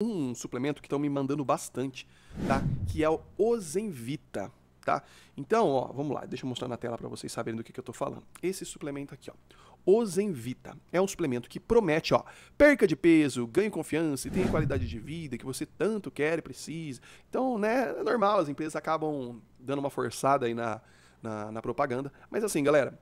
um suplemento que estão me mandando bastante, tá? Que é o Ozenvita, tá? Então, ó, vamos lá, deixa eu mostrar na tela para vocês saberem do que, que eu tô falando. Esse suplemento aqui, ó. Ozenvita é um suplemento que promete, ó, perca de peso, ganhe confiança e tenha qualidade de vida que você tanto quer e precisa. Então, né, é normal, as empresas acabam dando uma forçada aí na, na, na propaganda. Mas assim, galera,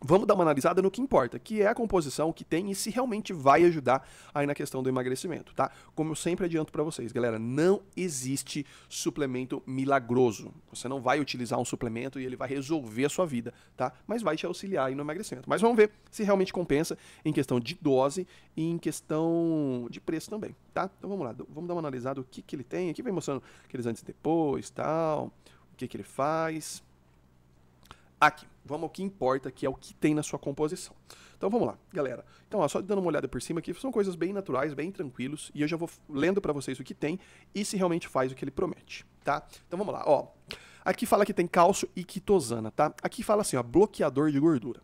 Vamos dar uma analisada no que importa, que é a composição que tem e se realmente vai ajudar aí na questão do emagrecimento, tá? Como eu sempre adianto para vocês, galera, não existe suplemento milagroso. Você não vai utilizar um suplemento e ele vai resolver a sua vida, tá? Mas vai te auxiliar aí no emagrecimento. Mas vamos ver se realmente compensa em questão de dose e em questão de preço também, tá? Então vamos lá, vamos dar uma analisada o que que ele tem. Aqui vem mostrando aqueles antes e depois, tal, o que que ele faz aqui. Vamos ao que importa, que é o que tem na sua composição. Então vamos lá, galera. Então, ó, só dando uma olhada por cima aqui, são coisas bem naturais, bem tranquilos, e eu já vou lendo para vocês o que tem e se realmente faz o que ele promete, tá? Então vamos lá, ó. Aqui fala que tem cálcio e quitosana, tá? Aqui fala assim, ó, bloqueador de gordura.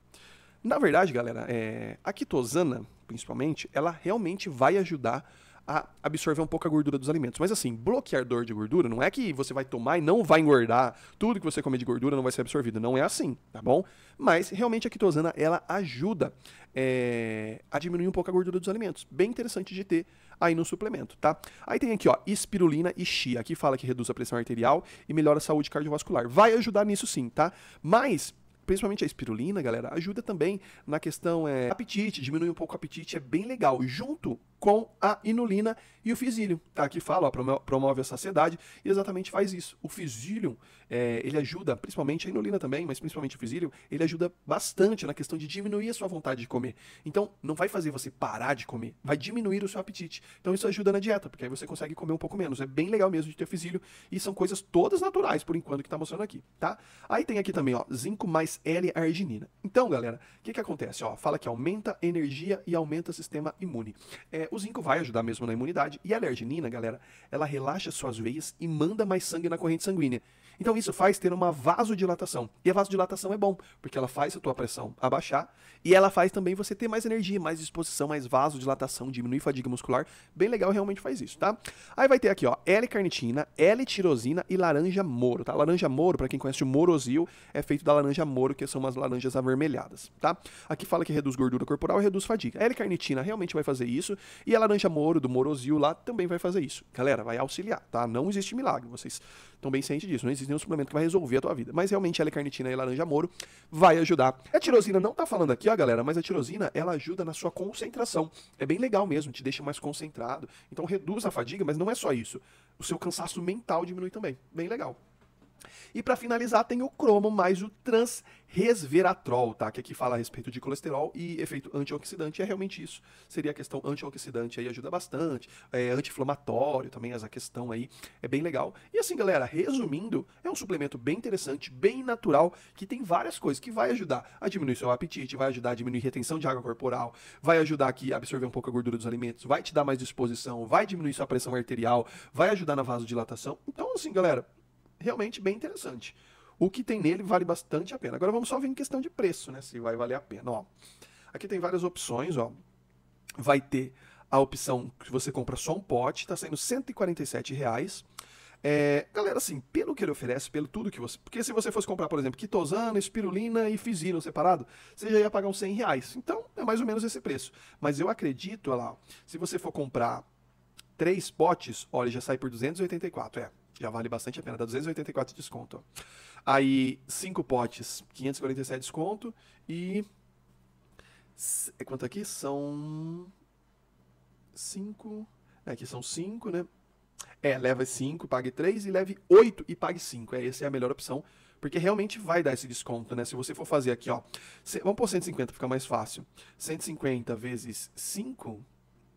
Na verdade, galera, é, a quitosana, principalmente, ela realmente vai ajudar a absorver um pouco a gordura dos alimentos. Mas assim, bloquear dor de gordura não é que você vai tomar e não vai engordar, tudo que você comer de gordura não vai ser absorvido. Não é assim, tá bom? Mas realmente a quitosana ela ajuda é, a diminuir um pouco a gordura dos alimentos. Bem interessante de ter aí no suplemento, tá? Aí tem aqui, ó, espirulina e chia. Aqui fala que reduz a pressão arterial e melhora a saúde cardiovascular. Vai ajudar nisso sim, tá? Mas principalmente a espirulina, galera, ajuda também na questão é, apetite, diminui um pouco o apetite, é bem legal. Junto com a inulina e o fisílio. Tá, aqui fala, ó, promove a saciedade e exatamente faz isso. O fisílio, é, ele ajuda, principalmente a inulina também, mas principalmente o fisílio, ele ajuda bastante na questão de diminuir a sua vontade de comer. Então, não vai fazer você parar de comer, vai diminuir o seu apetite. Então, isso ajuda na dieta, porque aí você consegue comer um pouco menos. É bem legal mesmo de ter fisílio e são coisas todas naturais, por enquanto, que tá mostrando aqui, tá? Aí tem aqui também, ó, zinco mais L-arginina. Então, galera, o que que acontece? Ó, fala que aumenta energia e aumenta o sistema imune. É, o zinco vai ajudar mesmo na imunidade. E a alerginina, galera, ela relaxa suas veias e manda mais sangue na corrente sanguínea. Então isso faz ter uma vasodilatação. E a vasodilatação é bom, porque ela faz a tua pressão abaixar e ela faz também você ter mais energia, mais disposição, mais vasodilatação, diminuir fadiga muscular. Bem legal, realmente faz isso, tá? Aí vai ter aqui, ó, L-carnitina, L-tirosina e laranja moro, tá? Laranja moro, para quem conhece o morosil, é feito da laranja moro, que são umas laranjas avermelhadas, tá? Aqui fala que reduz gordura corporal e reduz fadiga. L-carnitina realmente vai fazer isso. E a Laranja Moro, do Morozil lá, também vai fazer isso. Galera, vai auxiliar, tá? Não existe milagre, vocês estão bem cientes disso. Não existe nenhum suplemento que vai resolver a tua vida. Mas realmente a L-carnitina e a Laranja Moro vai ajudar. A tirosina não tá falando aqui, ó, galera, mas a tirosina, ela ajuda na sua concentração. É bem legal mesmo, te deixa mais concentrado. Então reduz a fadiga, mas não é só isso. O seu cansaço mental diminui também. Bem legal. E para finalizar, tem o cromo mais o transresveratrol, tá? Que aqui fala a respeito de colesterol e efeito antioxidante. É realmente isso. Seria a questão antioxidante aí, ajuda bastante. É, anti-inflamatório também, essa questão aí é bem legal. E assim, galera, resumindo, é um suplemento bem interessante, bem natural, que tem várias coisas que vai ajudar a diminuir seu apetite, vai ajudar a diminuir retenção de água corporal, vai ajudar aqui a absorver um pouco a gordura dos alimentos, vai te dar mais disposição, vai diminuir sua pressão arterial, vai ajudar na vasodilatação. Então, assim, galera, realmente bem interessante. O que tem nele vale bastante a pena. Agora vamos só ver em questão de preço, né? Se vai valer a pena. Ó, aqui tem várias opções, ó. Vai ter a opção que você compra só um pote, tá saindo 147 reais. É, galera, assim, pelo que ele oferece, pelo tudo que você. Porque se você fosse comprar, por exemplo, quitosana, espirulina e fisino separado, você já ia pagar uns 100 reais. Então, é mais ou menos esse preço. Mas eu acredito, olha lá, se você for comprar três potes, olha, já sai por 284, é. Já vale bastante a pena, dá 284 de desconto. Aí, 5 potes, 547 desconto. E. É quanto aqui? São. 5. É, aqui são 5, né? É, leva 5, pague 3 e leve 8 e pague 5. É, essa é a melhor opção, porque realmente vai dar esse desconto, né? Se você for fazer aqui, ó. vamos por 150, fica mais fácil. 150 vezes 5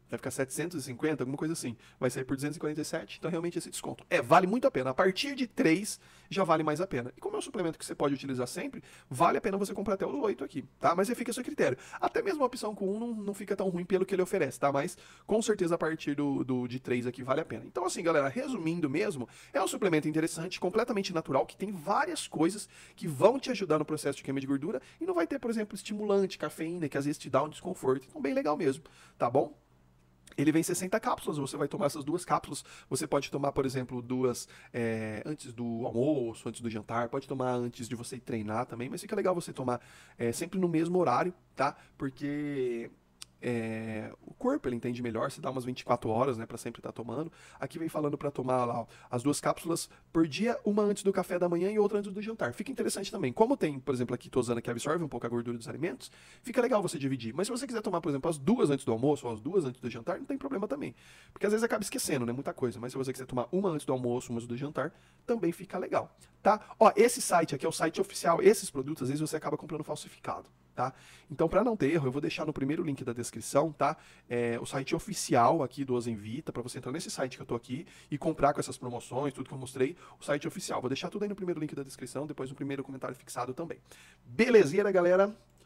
vai ficar 750, alguma coisa assim. Vai sair por 247, então realmente esse desconto. É, vale muito a pena. A partir de 3 já vale mais a pena. E como é um suplemento que você pode utilizar sempre, vale a pena você comprar até o 8 aqui, tá? Mas aí fica a seu critério. Até mesmo a opção com 1 não, não fica tão ruim pelo que ele oferece, tá? Mas com certeza a partir do, do de 3 aqui vale a pena. Então assim, galera, resumindo mesmo, é um suplemento interessante, completamente natural, que tem várias coisas que vão te ajudar no processo de queima de gordura e não vai ter, por exemplo, estimulante, cafeína, que às vezes te dá um desconforto. Então bem legal mesmo, tá bom? Ele vem 60 cápsulas, você vai tomar essas duas cápsulas. Você pode tomar, por exemplo, duas é, antes do almoço, antes do jantar, pode tomar antes de você treinar também, mas fica legal você tomar é, sempre no mesmo horário, tá? Porque é, o corpo ele entende melhor, se dá umas 24 horas, né, para sempre estar tá tomando. Aqui vem falando para tomar lá ó, as duas cápsulas por dia, uma antes do café da manhã e outra antes do jantar. Fica interessante também. Como tem, por exemplo, aqui tosana que absorve um pouco a gordura dos alimentos, fica legal você dividir. Mas se você quiser tomar, por exemplo, as duas antes do almoço ou as duas antes do jantar, não tem problema também. Porque às vezes acaba esquecendo, né, muita coisa. Mas se você quiser tomar uma antes do almoço, uma antes do jantar, também fica legal, tá? Ó, esse site aqui é o site oficial. Esses produtos às vezes você acaba comprando falsificado tá? Então, para não ter erro, eu vou deixar no primeiro link da descrição, tá? É, o site oficial aqui do Ozenvita, para você entrar nesse site que eu tô aqui e comprar com essas promoções, tudo que eu mostrei, o site oficial. Vou deixar tudo aí no primeiro link da descrição, depois no primeiro comentário fixado também. Belezeira, galera?